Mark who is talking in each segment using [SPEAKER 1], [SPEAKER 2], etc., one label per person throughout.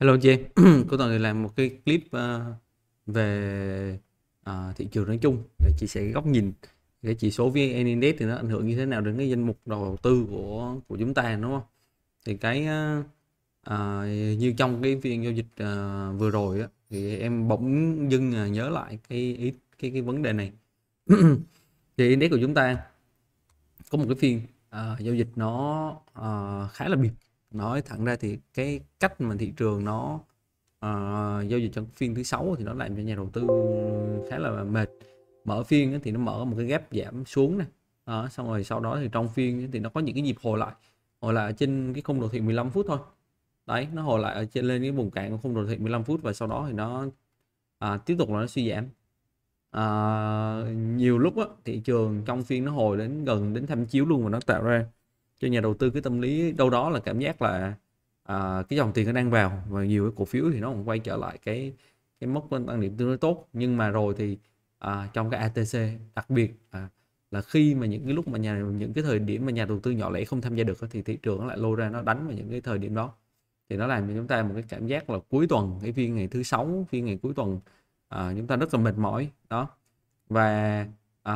[SPEAKER 1] Hello chị em, của toàn làm một cái clip ờ, về ờ, thị trường nói chung để chia sẻ góc nhìn cái chỉ số VN Index thì nó ảnh hưởng như thế nào đến cái danh mục đầu tư của của chúng ta đúng không? Thì cái uh, như trong cái phiên giao dịch uh, vừa rồi á, thì em bỗng dưng nhớ lại cái ý cái cái vấn đề này. thì index của chúng ta có một cái phiên uh, giao dịch nó uh, khá là biệt nói thẳng ra thì cái cách mà thị trường nó uh, giao dịch trong phiên thứ sáu thì nó làm cho nhà đầu tư khá là mệt mở phiên thì nó mở một cái ghép giảm xuống này à, xong rồi sau đó thì trong phiên thì nó có những cái nhịp hồi lại hồi lại trên cái khung đồ thị 15 phút thôi đấy nó hồi lại ở trên lên cái vùng cạn của khung đồ thị 15 phút và sau đó thì nó à, tiếp tục là nó suy giảm à, nhiều lúc á, thị trường trong phiên nó hồi đến gần đến tham chiếu luôn và nó tạo ra cho nhà đầu tư cái tâm lý đâu đó là cảm giác là à, cái dòng tiền nó đang vào và nhiều cái cổ phiếu thì nó còn quay trở lại cái cái mốc lên tăng điểm tương đối tốt nhưng mà rồi thì à, trong cái ATC đặc biệt à, là khi mà những cái lúc mà nhà những cái thời điểm mà nhà đầu tư nhỏ lẻ không tham gia được thì thị trường lại lôi ra nó đánh vào những cái thời điểm đó thì nó làm cho chúng ta một cái cảm giác là cuối tuần cái phiên ngày thứ sáu phiên ngày cuối tuần à, chúng ta rất là mệt mỏi đó và à,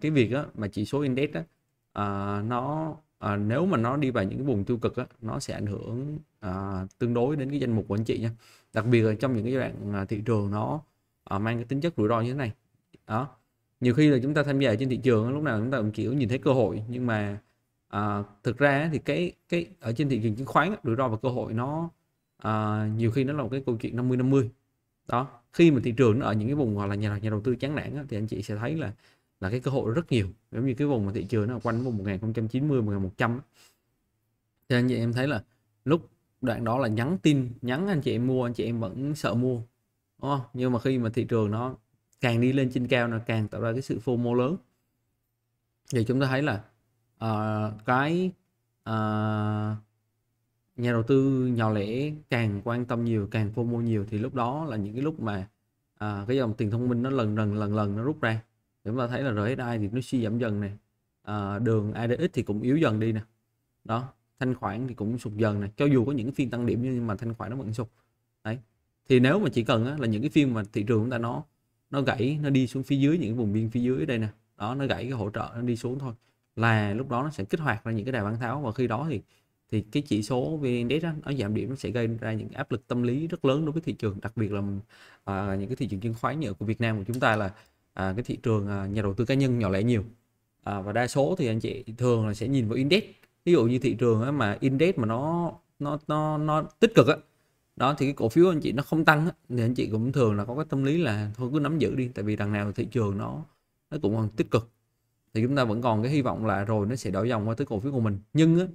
[SPEAKER 1] cái việc đó, mà chỉ số index đó, à, nó à, nếu mà nó đi vào những cái vùng tiêu cực á, nó sẽ ảnh hưởng à, tương đối đến cái danh mục của anh chị nha đặc biệt là trong những cái đoạn à, thị trường nó à, mang cái tính chất rủi ro như thế này đó nhiều khi là chúng ta tham gia trên thị trường lúc nào chúng ta cũng kiểu nhìn thấy cơ hội nhưng mà à, thực ra thì cái cái ở trên thị trường chứng khoán rủi ro và cơ hội nó à, nhiều khi nó là một cái câu chuyện 50 50 đó khi mà thị trường nó ở những cái vùng hoặc là nhà nhà đầu tư chán nản á, thì anh chị sẽ thấy là là cái cơ hội rất nhiều giống như cái vùng mà thị trường nó quanh vùng 1090 1100 cho anh chị em thấy là lúc đoạn đó là nhắn tin nhắn anh chị em mua anh chị em vẫn sợ mua đúng không? nhưng mà khi mà thị trường nó càng đi lên trên cao là càng tạo ra cái sự phô mô lớn thì chúng ta thấy là uh, cái uh, nhà đầu tư nhỏ lẻ càng quan tâm nhiều càng phô mô nhiều thì lúc đó là những cái lúc mà uh, cái dòng tiền thông minh nó lần lần lần lần nó rút ra chúng ta thấy là RSI thì nó suy giảm dần này à, đường ADX thì cũng yếu dần đi nè đó thanh khoản thì cũng sụt dần này cho dù có những phiên tăng điểm nhưng mà thanh khoản nó vẫn sụt đấy thì nếu mà chỉ cần á, là những cái phiên mà thị trường chúng ta nó nó gãy nó đi xuống phía dưới những vùng biên phía dưới đây nè đó nó gãy cái hỗ trợ nó đi xuống thôi là lúc đó nó sẽ kích hoạt ra những cái đà bán tháo và khi đó thì thì cái chỉ số vn index đó, nó giảm điểm nó sẽ gây ra những áp lực tâm lý rất lớn đối với thị trường đặc biệt là à, những cái thị trường chứng khoán như của Việt Nam của chúng ta là à, cái thị trường à, nhà đầu tư cá nhân nhỏ lẻ nhiều à, và đa số thì anh chị thường là sẽ nhìn vào index ví dụ như thị trường á, mà index mà nó nó nó nó tích cực á đó thì cái cổ phiếu anh chị nó không tăng thì anh chị cũng thường là có cái tâm lý là thôi cứ nắm giữ đi tại vì đằng nào thị trường nó nó cũng còn tích cực thì chúng ta vẫn còn cái hy vọng là rồi nó sẽ đổi dòng qua tới cổ phiếu của mình nhưng á,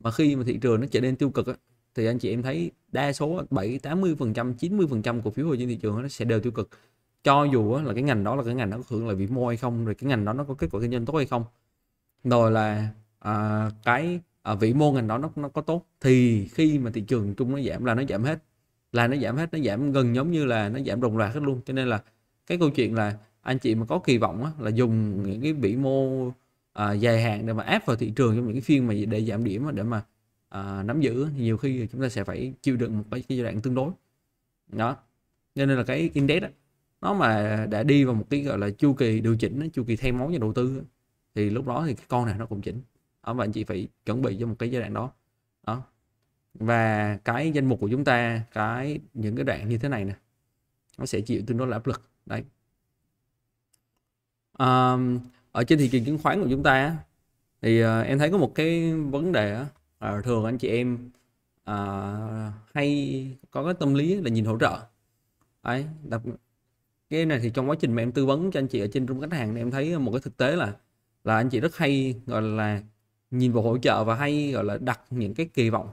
[SPEAKER 1] mà khi mà thị trường nó trở nên tiêu cực á, thì anh chị em thấy đa số 7 80 phần trăm 90 phần trăm cổ phiếu ở trên thị trường nó sẽ đều tiêu cực cho dù là cái ngành đó là cái ngành nó có hưởng lợi vĩ mô hay không rồi cái ngành đó nó có kết quả kinh doanh tốt hay không rồi là à, cái à, vĩ mô ngành đó nó nó có tốt thì khi mà thị trường chung nó giảm là nó giảm hết là nó giảm hết nó giảm gần giống như là nó giảm đồng loạt hết luôn cho nên là cái câu chuyện là anh chị mà có kỳ vọng á, là dùng những cái vĩ mô à, dài hạn để mà áp vào thị trường trong những cái phiên mà để giảm điểm để mà à, nắm giữ nhiều khi chúng ta sẽ phải chịu đựng một cái giai đoạn tương đối đó cho nên là cái index đó nó mà đã đi vào một cái gọi là chu kỳ điều chỉnh chu kỳ thay máu nhà đầu tư thì lúc đó thì cái con này nó cũng chỉnh đó, và anh chị phải chuẩn bị cho một cái giai đoạn đó đó và cái danh mục của chúng ta cái những cái đoạn như thế này nè nó sẽ chịu tương đối là áp lực đấy um, ở trên thị trường chứng khoán của chúng ta thì ờ, em thấy có một cái vấn đề thường anh chị em uh, hay có cái tâm lý là nhìn hỗ trợ đấy đặc, cái này thì trong quá trình mà em tư vấn cho anh chị ở trên room khách hàng thì em thấy một cái thực tế là là anh chị rất hay gọi là nhìn vào hỗ trợ và hay gọi là đặt những cái kỳ vọng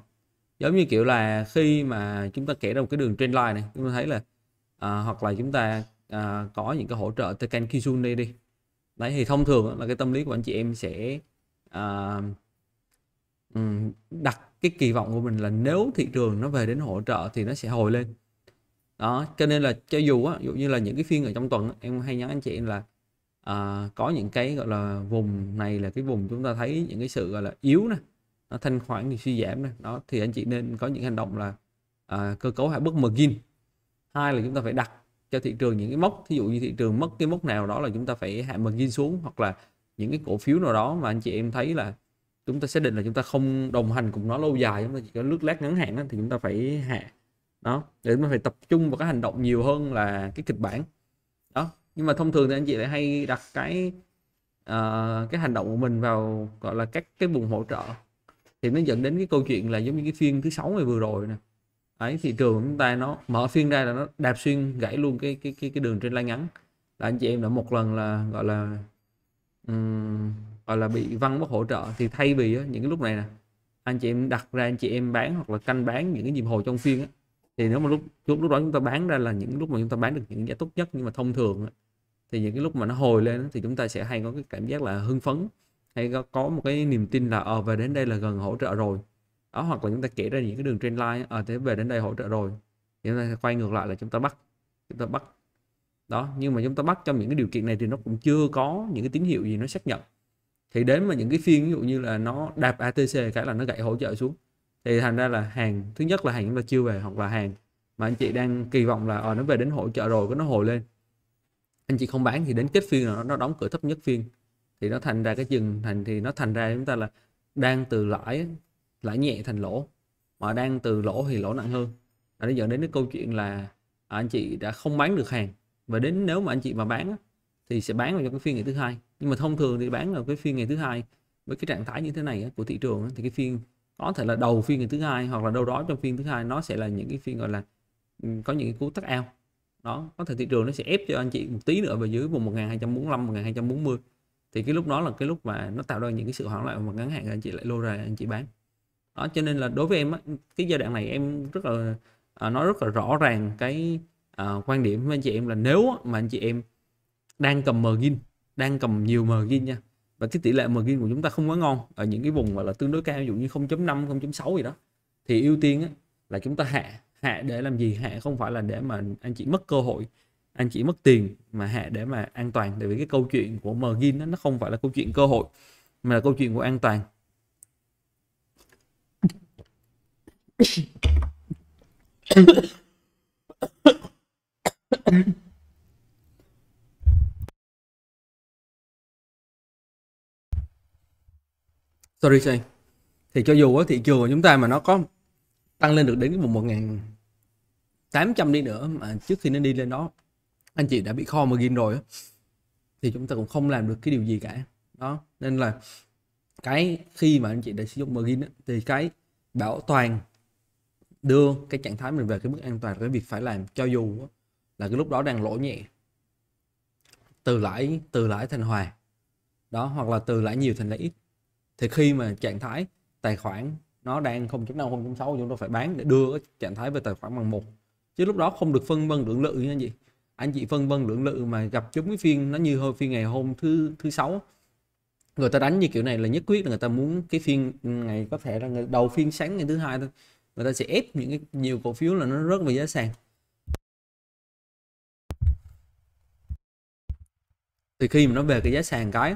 [SPEAKER 1] giống như kiểu là khi mà chúng ta kể ra một cái đường trend line này chúng ta thấy là à, hoặc là chúng ta à, có những cái hỗ trợ Tekken Kizun đây đi đấy thì thông thường là cái tâm lý của anh chị em sẽ à, đặt cái kỳ vọng của mình là nếu thị trường nó về đến hỗ trợ thì nó sẽ hồi lên đó cho nên là cho dù á dụ như là những cái phiên ở trong tuần á, em hay nhắn anh chị là à, có những cái gọi là vùng này là cái vùng chúng ta thấy những cái sự gọi là yếu nè nó thanh khoản thì suy giảm này đó thì anh chị nên có những hành động là à, cơ cấu hạ bước margin hai là chúng ta phải đặt cho thị trường những cái mốc thí dụ như thị trường mất cái mốc nào đó là chúng ta phải hạ margin xuống hoặc là những cái cổ phiếu nào đó mà anh chị em thấy là chúng ta xác định là chúng ta không đồng hành cùng nó lâu dài chúng ta chỉ có lướt lát ngắn hạn đó, thì chúng ta phải hạ đó để mình phải tập trung vào cái hành động nhiều hơn là cái kịch bản đó nhưng mà thông thường thì anh chị lại hay đặt cái uh, cái hành động của mình vào gọi là các cái vùng hỗ trợ thì nó dẫn đến cái câu chuyện là giống như cái phiên thứ sáu này vừa rồi nè ấy thị trường của chúng ta nó mở phiên ra là nó đạp xuyên gãy luôn cái cái cái, cái đường trên lai ngắn là anh chị em đã một lần là gọi là um, gọi là bị văng mất hỗ trợ thì thay vì á, những cái lúc này nè anh chị em đặt ra anh chị em bán hoặc là canh bán những cái nhịp hồi trong phiên á, thì nếu mà lúc lúc lúc đó chúng ta bán ra là những lúc mà chúng ta bán được những giá tốt nhất nhưng mà thông thường thì những cái lúc mà nó hồi lên thì chúng ta sẽ hay có cái cảm giác là hưng phấn hay có một cái niềm tin là ờ về đến đây là gần hỗ trợ rồi đó hoặc là chúng ta kể ra những cái đường trend line ờ thế về đến đây hỗ trợ rồi thì chúng ta quay ngược lại là chúng ta bắt chúng ta bắt đó nhưng mà chúng ta bắt trong những cái điều kiện này thì nó cũng chưa có những cái tín hiệu gì nó xác nhận thì đến mà những cái phiên ví dụ như là nó đạp ATC cái là nó gãy hỗ trợ xuống thì thành ra là hàng thứ nhất là hàng chúng ta chưa về hoặc là hàng mà anh chị đang kỳ vọng là ờ à, nó về đến hỗ trợ rồi có nó hồi lên anh chị không bán thì đến kết phiên là nó đóng cửa thấp nhất phiên thì nó thành ra cái chừng thành thì nó thành ra chúng ta là đang từ lãi lãi nhẹ thành lỗ mà đang từ lỗ thì lỗ nặng hơn và nó dẫn đến cái câu chuyện là à, anh chị đã không bán được hàng và đến nếu mà anh chị mà bán thì sẽ bán vào trong cái phiên ngày thứ hai nhưng mà thông thường thì bán vào cái phiên ngày thứ hai với cái trạng thái như thế này của thị trường thì cái phiên có thể là đầu phiên ngày thứ hai hoặc là đâu đó trong phiên thứ hai nó sẽ là những cái phiên gọi là ừ, có những cái cú tắt ao đó có thể thị trường nó sẽ ép cho anh chị một tí nữa về dưới vùng 1245 1240 thì cái lúc đó là cái lúc mà nó tạo ra những cái sự hoảng loạn mà ngắn hạn anh chị lại lô ra anh chị bán đó cho nên là đối với em cái giai đoạn này em rất là à, nói rất là rõ ràng cái à, quan điểm với anh chị em là nếu mà anh chị em đang cầm margin đang cầm nhiều margin nha và cái tỷ lệ mà margin của chúng ta không quá ngon ở những cái vùng mà là tương đối cao ví dụ như 0.5 0.6 gì đó thì ưu tiên là chúng ta hạ hạ để làm gì hạ không phải là để mà anh chị mất cơ hội anh chị mất tiền mà hạ để mà an toàn tại vì cái câu chuyện của margin đó, nó không phải là câu chuyện cơ hội mà là câu chuyện của an toàn sorry cho thì cho dù thị trường của chúng ta mà nó có tăng lên được đến vùng một ngàn tám trăm đi nữa mà trước khi nó đi lên đó anh chị đã bị kho mà ghiên rồi thì chúng ta cũng không làm được cái điều gì cả đó nên là cái khi mà anh chị đã sử dụng margin thì cái bảo toàn đưa cái trạng thái mình về cái mức an toàn cái việc phải làm cho dù là cái lúc đó đang lỗ nhẹ từ lãi từ lãi thành hòa đó hoặc là từ lãi nhiều thành lãi ít thì khi mà trạng thái tài khoản nó đang không chấm 0 không chấm 6 chúng tôi phải bán để đưa cái trạng thái về tài khoản bằng một chứ lúc đó không được phân vân lượng lự như vậy anh chị phân vân lượng lự mà gặp chúng cái phiên nó như hồi phiên ngày hôm thứ thứ sáu người ta đánh như kiểu này là nhất quyết là người ta muốn cái phiên ngày có thể là ngày đầu phiên sáng ngày thứ hai thôi người ta sẽ ép những cái nhiều cổ phiếu là nó rớt về giá sàn thì khi mà nó về cái giá sàn cái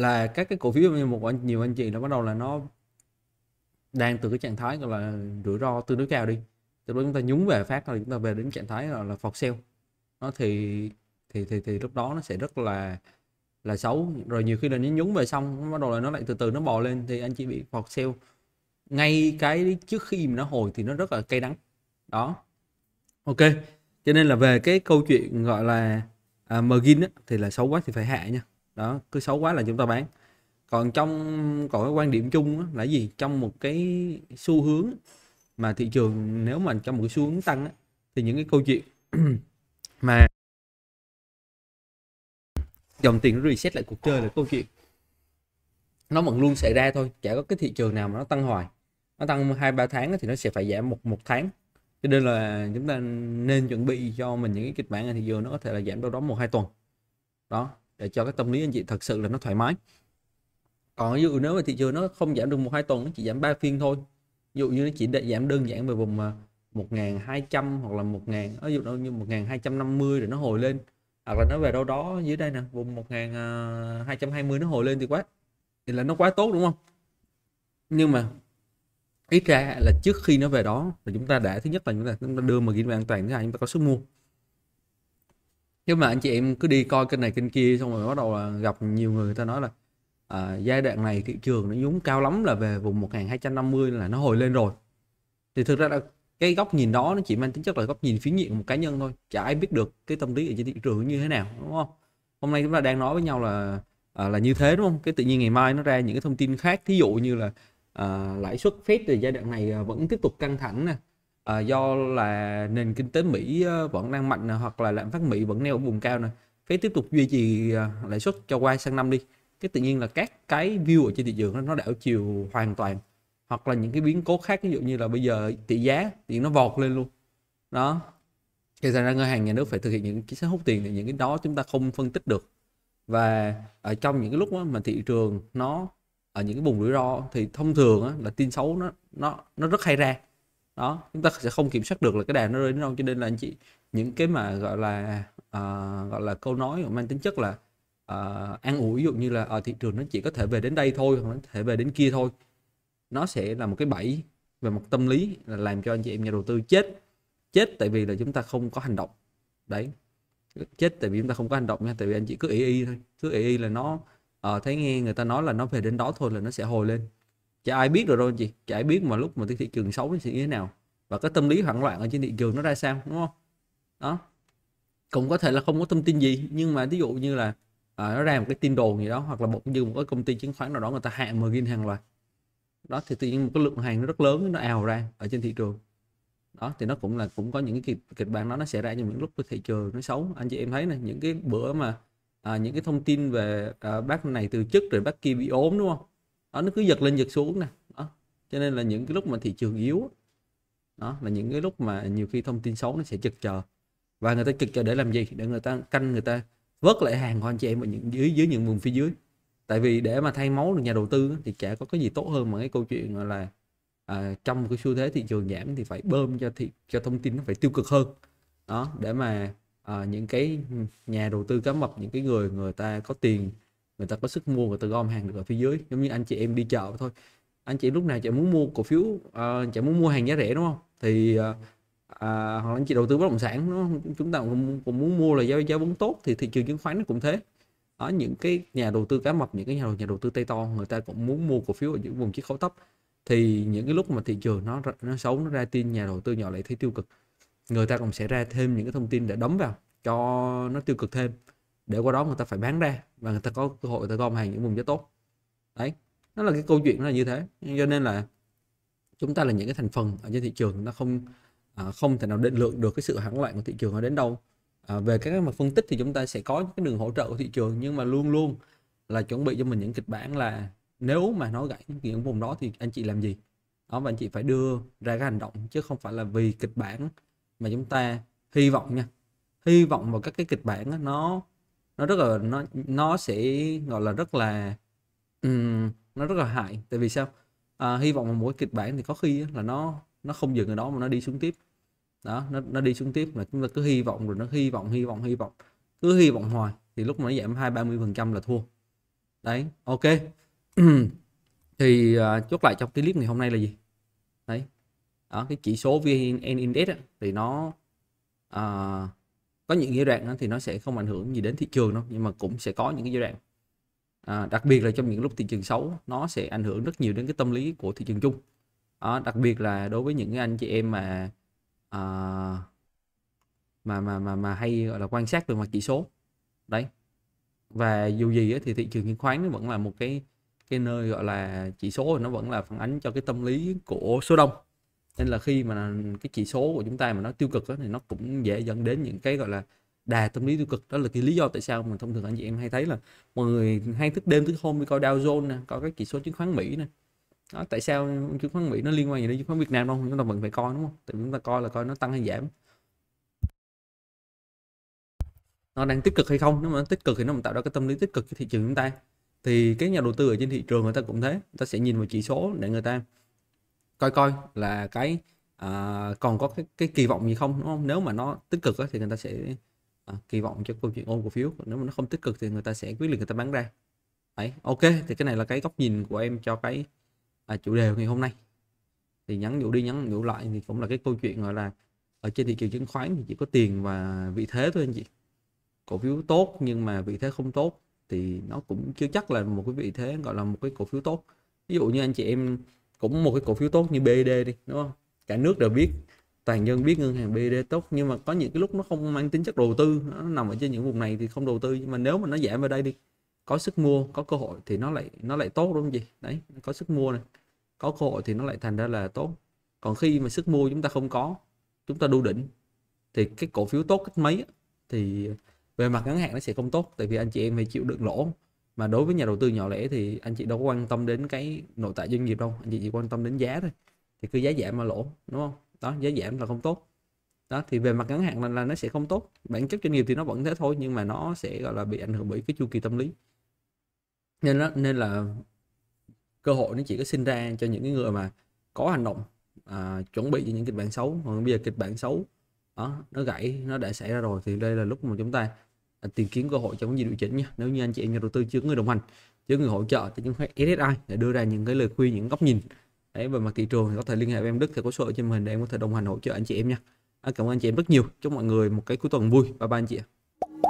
[SPEAKER 1] là các cái cổ phiếu như một anh nhiều anh chị nó bắt đầu là nó đang từ cái trạng thái gọi là rủi ro tương đối cao đi từ đó chúng ta nhúng về phát rồi chúng ta về đến trạng thái gọi là phọt sale nó thì thì thì thì lúc đó nó sẽ rất là là xấu rồi nhiều khi là nó nhúng về xong nó bắt đầu là nó lại từ từ nó bò lên thì anh chị bị phọt sale ngay cái trước khi mà nó hồi thì nó rất là cay đắng đó ok cho nên là về cái câu chuyện gọi là à, margin á, thì là xấu quá thì phải hạ nha đó cứ xấu quá là chúng ta bán còn trong còn cái quan điểm chung là gì trong một cái xu hướng mà thị trường nếu mà trong một cái xu hướng tăng á, thì những cái câu chuyện mà dòng tiền nó reset lại cuộc chơi là câu chuyện nó vẫn luôn xảy ra thôi chả có cái thị trường nào mà nó tăng hoài nó tăng hai ba tháng thì nó sẽ phải giảm một một tháng cho nên là chúng ta nên chuẩn bị cho mình những cái kịch bản thì trường nó có thể là giảm đâu đó một hai tuần đó để cho cái tâm lý anh chị thật sự là nó thoải mái còn ví dụ nếu mà thị trường nó không giảm được một hai tuần nó chỉ giảm 3 phiên thôi ví dụ như nó chỉ để giảm đơn giản về vùng 1200 à, hoặc là 1000 ví dụ như 1250 rồi nó hồi lên hoặc là nó về đâu đó dưới đây nè vùng 1220 à, nó hồi lên thì quá thì là nó quá tốt đúng không nhưng mà ít ra là trước khi nó về đó thì chúng ta đã thứ nhất là chúng ta, đưa mà ghi về an toàn thứ hai chúng ta có sức mua nhưng mà anh chị em cứ đi coi kênh này kênh kia xong rồi bắt đầu là gặp nhiều người, người ta nói là à, giai đoạn này thị trường nó nhúng cao lắm là về vùng 1250 là nó hồi lên rồi thì thực ra là cái góc nhìn đó nó chỉ mang tính chất là góc nhìn phiến nhiệm một cá nhân thôi chả ai biết được cái tâm lý ở trên thị trường như thế nào đúng không hôm nay chúng ta đang nói với nhau là à, là như thế đúng không cái tự nhiên ngày mai nó ra những cái thông tin khác thí dụ như là à, lãi suất phép thì giai đoạn này à, vẫn tiếp tục căng thẳng nè Ờ, do là nền kinh tế Mỹ ờ, vẫn đang mạnh hoặc là lạm phát Mỹ vẫn neo ở vùng cao này Fed tiếp tục duy trì ờ, lãi suất cho qua sang năm đi cái tự nhiên là các cái view ở trên thị trường nó đảo chiều hoàn toàn hoặc là những cái biến cố khác ví dụ như là bây giờ tỷ giá thì nó vọt lên luôn đó thì ra ngân hàng nhà nước phải thực hiện những chính sách hút tiền thì những cái đó chúng ta không phân tích được và ở trong những cái lúc mà thị trường nó ở những cái vùng rủi ro thì thông thường là tin xấu nó nó nó rất hay ra đó chúng ta sẽ không kiểm soát được là cái đàn nó rơi đến đâu cho nên là anh chị những cái mà gọi là uh, gọi là câu nói mang tính chất là uh, an ủi ví dụ như là ở ờ, uh, thị trường nó chỉ có thể về đến đây thôi hoặc có thể về đến kia thôi nó sẽ là một cái bẫy về mặt tâm lý là làm cho anh chị em nhà đầu tư chết chết tại vì là chúng ta không có hành động đấy chết tại vì chúng ta không có hành động nha tại vì anh chị cứ ý y thôi cứ ý y là nó uh, thấy nghe người ta nói là nó về đến đó thôi là nó sẽ hồi lên chả ai biết được đâu anh chị chả ai biết mà lúc mà thị trường xấu nó sẽ như thế nào và cái tâm lý hoảng loạn ở trên thị trường nó ra sao đúng không đó cũng có thể là không có thông tin gì nhưng mà ví dụ như là à, nó ra một cái tin đồn gì đó hoặc là một như một cái công ty chứng khoán nào đó người ta hạ margin hàng loạt đó thì tự nhiên một cái lượng hàng nó rất lớn nó ào ra ở trên thị trường đó thì nó cũng là cũng có những cái kịch kịch bản đó nó sẽ ra trong những lúc cái thị trường nó xấu anh chị em thấy này những cái bữa mà à, những cái thông tin về à, bác này từ chức rồi bác kia bị ốm đúng không đó, nó cứ giật lên giật xuống nè đó. cho nên là những cái lúc mà thị trường yếu đó là những cái lúc mà nhiều khi thông tin xấu nó sẽ chực chờ và người ta chực chờ để làm gì để người ta canh người ta vớt lại hàng của anh chị em ở những dưới dưới những vùng phía dưới tại vì để mà thay máu được nhà đầu tư thì chả có cái gì tốt hơn mà cái câu chuyện là à, trong cái xu thế thị trường giảm thì phải bơm cho thị cho thông tin nó phải tiêu cực hơn đó để mà à, những cái nhà đầu tư cá mập những cái người người ta có tiền người ta có sức mua người ta gom hàng được ở phía dưới giống như anh chị em đi chợ thôi anh chị lúc nào chị muốn mua cổ phiếu uh, à, chị muốn mua hàng giá rẻ đúng không thì uh, à, hoặc là anh chị đầu tư bất động sản nó chúng ta cũng, cũng muốn mua là giá giá vốn tốt thì thị trường chứng khoán nó cũng thế ở những cái nhà đầu tư cá mập những cái nhà, đầu nhà đầu tư tay to người ta cũng muốn mua cổ phiếu ở những vùng chiết khấu thấp thì những cái lúc mà thị trường nó nó xấu nó ra tin nhà đầu tư nhỏ lại thấy tiêu cực người ta còn sẽ ra thêm những cái thông tin để đấm vào cho nó tiêu cực thêm để qua đó người ta phải bán ra và người ta có cơ hội người ta gom hàng những vùng giá tốt đấy nó là cái câu chuyện là như thế cho nên là chúng ta là những cái thành phần ở trên thị trường nó không à, không thể nào định lượng được cái sự hãng loạn của thị trường nó đến đâu à, về các mà phân tích thì chúng ta sẽ có những cái đường hỗ trợ của thị trường nhưng mà luôn luôn là chuẩn bị cho mình những kịch bản là nếu mà nó gãy những vùng đó thì anh chị làm gì đó và anh chị phải đưa ra cái hành động chứ không phải là vì kịch bản mà chúng ta hy vọng nha hy vọng vào các cái kịch bản nó nó rất là nó nó sẽ gọi là rất là um, nó rất là hại tại vì sao à, hy vọng mà mỗi kịch bản thì có khi là nó nó không dừng ở đó mà nó đi xuống tiếp đó nó, nó đi xuống tiếp là chúng ta cứ hy vọng rồi nó hy vọng hy vọng hy vọng cứ hy vọng hoài thì lúc mà nó giảm hai ba mươi phần trăm là thua đấy ok thì uh, chốt lại trong cái clip ngày hôm nay là gì đấy đó, cái chỉ số vn index á, thì nó uh, có những giai đoạn thì nó sẽ không ảnh hưởng gì đến thị trường đâu nhưng mà cũng sẽ có những cái giai đoạn à, đặc biệt là trong những lúc thị trường xấu nó sẽ ảnh hưởng rất nhiều đến cái tâm lý của thị trường chung à, đặc biệt là đối với những anh chị em mà à, mà mà mà mà hay gọi là quan sát về mặt chỉ số đấy và dù gì ấy, thì thị trường chứng khoán nó vẫn là một cái cái nơi gọi là chỉ số nó vẫn là phản ánh cho cái tâm lý của số đông nên là khi mà cái chỉ số của chúng ta mà nó tiêu cực đó, thì nó cũng dễ dẫn đến những cái gọi là đà tâm lý tiêu cực đó là cái lý do tại sao mà thông thường anh chị em hay thấy là mọi người hay thức đêm thức hôm đi coi Dow Jones nè coi các chỉ số chứng khoán Mỹ nè đó, tại sao chứng khoán Mỹ nó liên quan gì đến chứng khoán Việt Nam không chúng ta vẫn phải coi đúng không tại chúng ta coi là coi nó tăng hay giảm nó đang tích cực hay không nếu mà nó tích cực thì nó tạo ra cái tâm lý tích cực cho thị trường chúng ta thì cái nhà đầu tư ở trên thị trường người ta cũng thế người ta sẽ nhìn vào chỉ số để người ta coi coi là cái à, còn có cái, cái kỳ vọng gì không đúng không nếu mà nó tích cực á, thì người ta sẽ à, kỳ vọng cho câu chuyện ôm cổ phiếu nếu mà nó không tích cực thì người ta sẽ quyết định người ta bán ra đấy ok thì cái này là cái góc nhìn của em cho cái à, chủ đề ngày hôm nay thì nhắn nhủ đi nhắn nhủ lại thì cũng là cái câu chuyện gọi là ở trên thị trường chứng khoán thì chỉ có tiền và vị thế thôi anh chị cổ phiếu tốt nhưng mà vị thế không tốt thì nó cũng chưa chắc là một cái vị thế gọi là một cái cổ phiếu tốt ví dụ như anh chị em cũng một cái cổ phiếu tốt như BD đi đúng không cả nước đều biết toàn dân biết ngân hàng BD tốt nhưng mà có những cái lúc nó không mang tính chất đầu tư nó nằm ở trên những vùng này thì không đầu tư nhưng mà nếu mà nó giảm vào đây đi có sức mua có cơ hội thì nó lại nó lại tốt đúng không gì đấy có sức mua này có cơ hội thì nó lại thành ra là tốt còn khi mà sức mua chúng ta không có chúng ta đu đỉnh thì cái cổ phiếu tốt cách mấy thì về mặt ngắn hạn nó sẽ không tốt tại vì anh chị em phải chịu đựng lỗ mà đối với nhà đầu tư nhỏ lẻ thì anh chị đâu có quan tâm đến cái nội tại doanh nghiệp đâu anh chị chỉ quan tâm đến giá thôi thì cứ giá giảm mà lỗ đúng không đó giá giảm là không tốt đó thì về mặt ngắn hạn là, là nó sẽ không tốt bản chất doanh nghiệp thì nó vẫn thế thôi nhưng mà nó sẽ gọi là bị ảnh hưởng bởi cái chu kỳ tâm lý nên đó, nên là cơ hội nó chỉ có sinh ra cho những cái người mà có hành động à, chuẩn bị cho những kịch bản xấu còn bây giờ kịch bản xấu đó, nó gãy nó đã xảy ra rồi thì đây là lúc mà chúng ta tìm kiếm cơ hội trong những gì điều chỉnh nha nếu như anh chị em nhà đầu tư chưa có người đồng hành chưa có người hỗ trợ thì chứng khoán SSI để đưa ra những cái lời khuyên những góc nhìn đấy về mặt thị trường thì có thể liên hệ với em Đức thì có số ở trên màn hình để em có thể đồng hành hỗ trợ anh chị em nha à, cảm ơn anh chị em rất nhiều chúc mọi người một cái cuối tuần vui và bye anh chị ạ